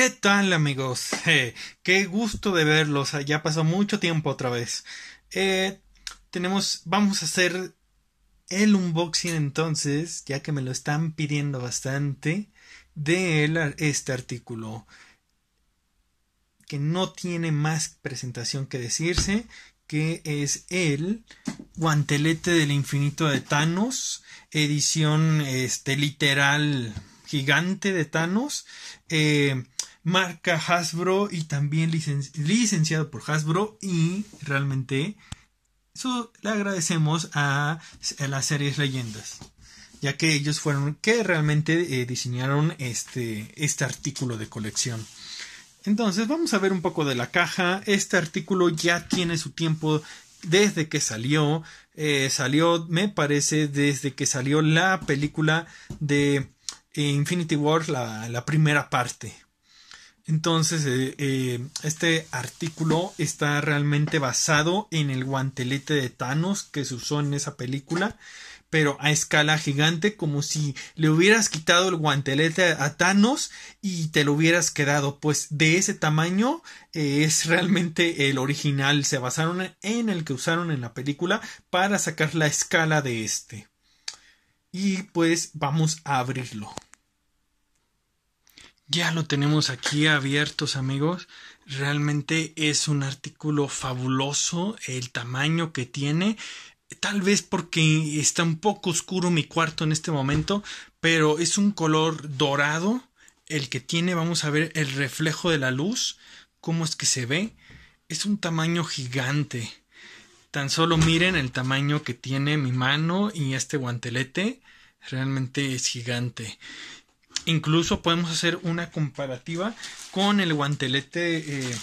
¿Qué tal amigos? Eh, qué gusto de verlos. Ya pasó mucho tiempo otra vez. Eh, tenemos, vamos a hacer el unboxing entonces, ya que me lo están pidiendo bastante, de este artículo. Que no tiene más presentación que decirse, que es el guantelete del infinito de Thanos, edición este, literal gigante de Thanos. Eh, marca Hasbro y también licenciado por Hasbro y realmente le agradecemos a, las series leyendas ya que ellos fueron que realmente eh, diseñaron este, este artículo de colección. Entonces vamos a ver un poco de la caja. Este artículo ya tiene su tiempo desde que salió. Eh, salió, me parece, desde que salió la película de eh, Infinity War, la, la primera parte. Entonces, eh, eh, este artículo está realmente basado en el guantelete de Thanos que se usó en esa película, pero a escala gigante, como si le hubieras quitado el guantelete a Thanos y te lo hubieras quedado. Pues de ese tamaño eh, es realmente el original. Se basaron en el que usaron en la película para sacar la escala de este. Y pues vamos a abrirlo. Ya lo tenemos aquí abiertos amigos. Realmente es un artículo fabuloso el tamaño que tiene. Tal vez porque está un poco oscuro mi cuarto en este momento, pero es un color dorado el que tiene. Vamos a ver el reflejo de la luz, cómo es que se ve. Es un tamaño gigante. Tan solo miren el tamaño que tiene mi mano y este guantelete. Realmente es gigante. Incluso podemos hacer una comparativa con el guantelete eh,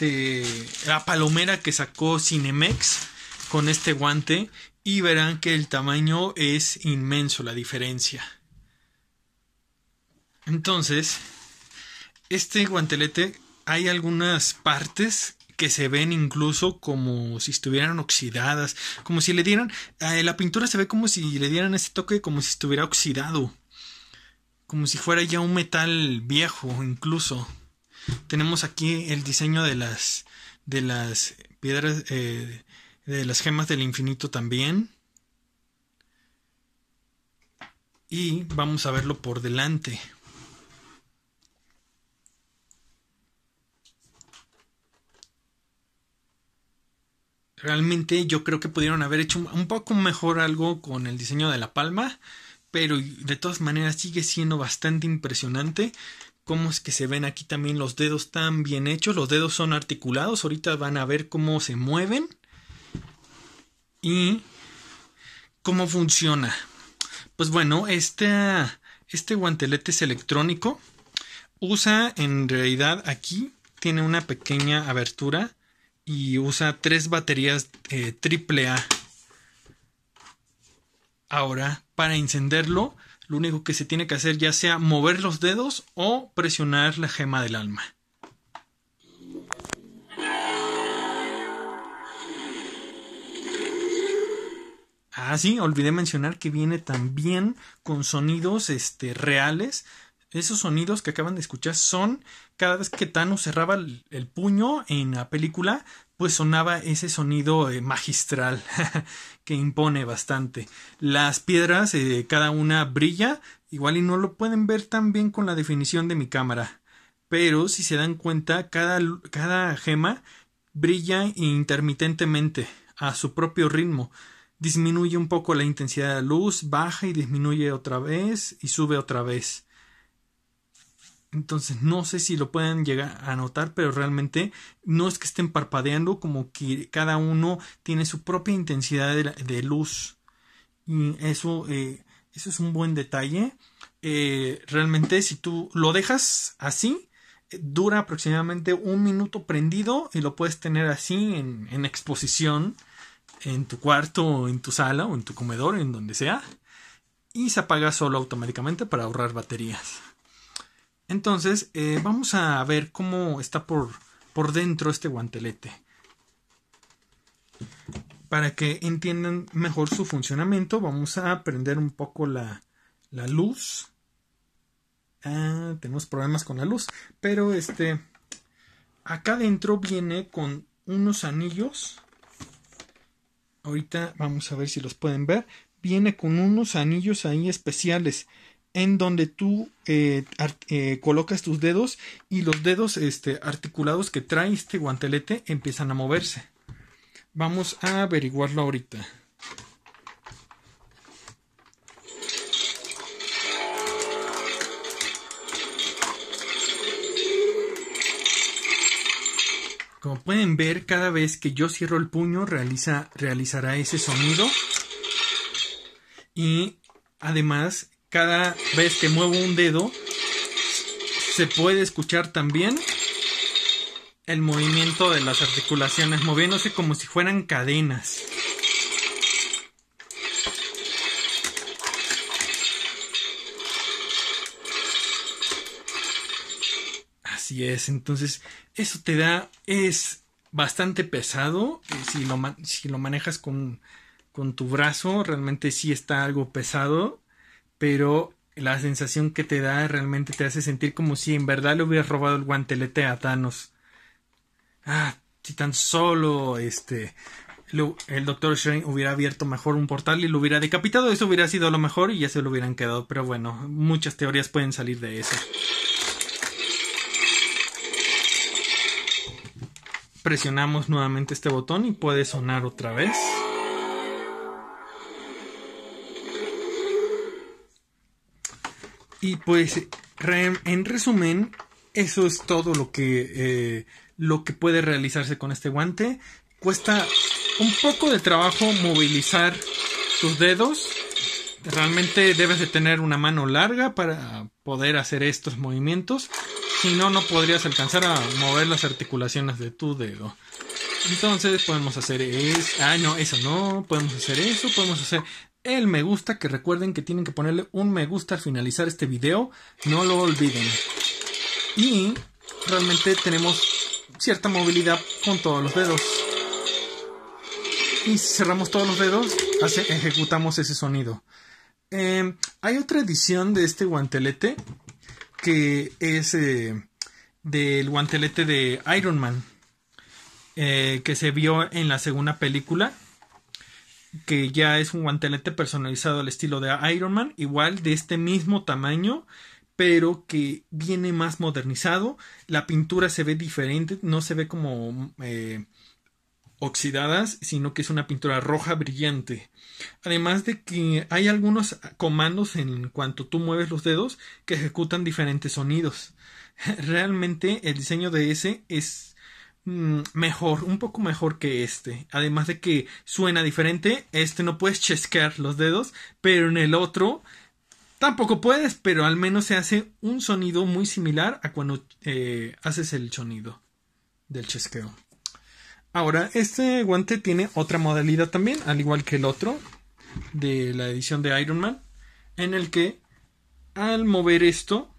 de la palomera que sacó Cinemex con este guante y verán que el tamaño es inmenso la diferencia. Entonces, este guantelete hay algunas partes que se ven incluso como si estuvieran oxidadas, como si le dieran, eh, la pintura se ve como si le dieran ese toque como si estuviera oxidado como si fuera ya un metal viejo incluso. Tenemos aquí el diseño de las de las piedras eh, de las gemas del infinito también. Y vamos a verlo por delante. Realmente yo creo que pudieron haber hecho un poco mejor algo con el diseño de la palma pero de todas maneras sigue siendo bastante impresionante cómo es que se ven aquí también los dedos tan bien hechos, los dedos son articulados, ahorita van a ver cómo se mueven y cómo funciona. Pues bueno, este, este guantelete es electrónico, usa en realidad aquí, tiene una pequeña abertura y usa tres baterías AAA eh, Ahora, para encenderlo, lo único que se tiene que hacer ya sea mover los dedos o presionar la gema del alma. Ah, sí, olvidé mencionar que viene también con sonidos este, reales esos sonidos que acaban de escuchar son cada vez que Thanos cerraba el, puño en la película, pues sonaba ese sonido eh, magistral que impone bastante. Las piedras, eh, cada una brilla, igual y no lo pueden ver tan bien con la definición de mi cámara. Pero si se dan cuenta, cada gema brilla intermitentemente a su propio ritmo disminuye un poco la intensidad de la luz, baja y disminuye otra vez y sube otra vez. Entonces no sé si lo pueden llegar a notar, pero realmente no es que estén parpadeando, como que cada uno tiene su propia intensidad de, luz. Y eso, eh, eso es un buen detalle. Eh, realmente si tú lo dejas así, eh, dura aproximadamente un minuto prendido y lo puedes tener así en, en exposición en tu cuarto o en tu sala o en tu comedor, en donde sea. Y se apaga solo automáticamente para ahorrar baterías. Entonces, eh, vamos a ver cómo está por, por dentro este guantelete. Para que entiendan mejor su funcionamiento, vamos a prender un poco la, la luz. Ah, tenemos problemas con la luz, pero este acá dentro viene con unos anillos. Ahorita vamos a ver si los pueden ver. Viene con unos anillos ahí especiales en donde tú eh, eh, colocas tus dedos y los dedos este, articulados que trae este guantelete empiezan a moverse. Vamos a averiguarlo ahorita. Como pueden ver, cada vez que yo cierro el puño realiza, realizará ese sonido. Y además cada vez que muevo un dedo se puede escuchar también el movimiento de las articulaciones moviéndose como si fueran cadenas. Así es, entonces eso te da, es bastante pesado, si lo, si lo manejas con, con tu brazo, realmente sí está algo pesado, pero la sensación que te da realmente te hace sentir como si en verdad le hubieras robado el guantelete a Thanos. Ah, si tan solo este el Doctor Strange hubiera abierto mejor un portal y lo hubiera decapitado, eso hubiera sido lo mejor y ya se lo hubieran quedado. Pero bueno, muchas teorías pueden salir de eso. Presionamos nuevamente este botón y puede sonar otra vez. Y pues, en resumen, eso es todo lo que, eh, lo que puede realizarse con este guante. Cuesta un poco de trabajo movilizar tus dedos. Realmente debes de tener una mano larga para poder hacer estos movimientos. Si no, no podrías alcanzar a mover las articulaciones de tu dedo. Entonces podemos hacer eso. Ah, no, eso no. Podemos hacer eso. Podemos hacer el me gusta, que recuerden que tienen que ponerle un me gusta al finalizar este video, no lo olviden. Y realmente tenemos cierta movilidad con todos los dedos. Y si cerramos todos los dedos, hace, ejecutamos ese sonido. Em, hay otra edición de este guantelete que es eh, del guantelete de Iron Man, eh, que se vio en la segunda película que ya es un guantelete personalizado al estilo de Iron Man, igual de este mismo tamaño, pero que viene más modernizado. La pintura se ve diferente, no se ve como eh, oxidadas, sino que es una pintura roja brillante. Además de que hay algunos comandos en cuanto tú mueves los dedos que ejecutan diferentes sonidos. Realmente el diseño de ese es Mm, mejor, un poco mejor que este. Además de que suena diferente, este no puedes chesquear los dedos, pero en el otro tampoco puedes, pero al menos se hace un sonido muy similar a cuando eh, haces el sonido del chesqueo. Ahora, este guante tiene otra modalidad también, al igual que el otro de la edición de Iron Man, en el que al mover esto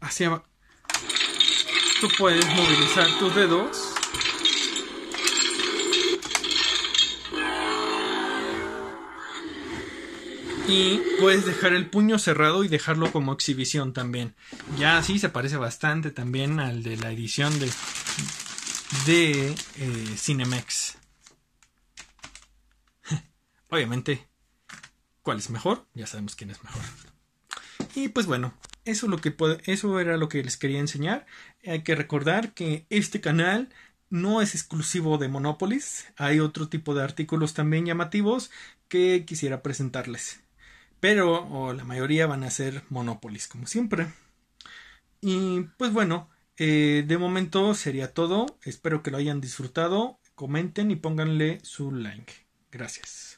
hacia tú puedes movilizar tus dedos y puedes dejar el puño cerrado y dejarlo como exhibición también. Ya así se parece bastante también al de la edición de, de eh, Cinemex. Obviamente, ¿cuál es mejor? Ya sabemos quién es mejor. Y pues bueno, eso, lo que, eso era lo que les quería enseñar. Hay que recordar que este canal no es exclusivo de Monopolis. Hay otro tipo de artículos también llamativos que quisiera presentarles. Pero la mayoría van a ser Monopolis, como siempre. Y pues bueno, eh, de momento sería todo. Espero que lo hayan disfrutado. Comenten y pónganle su like. Gracias.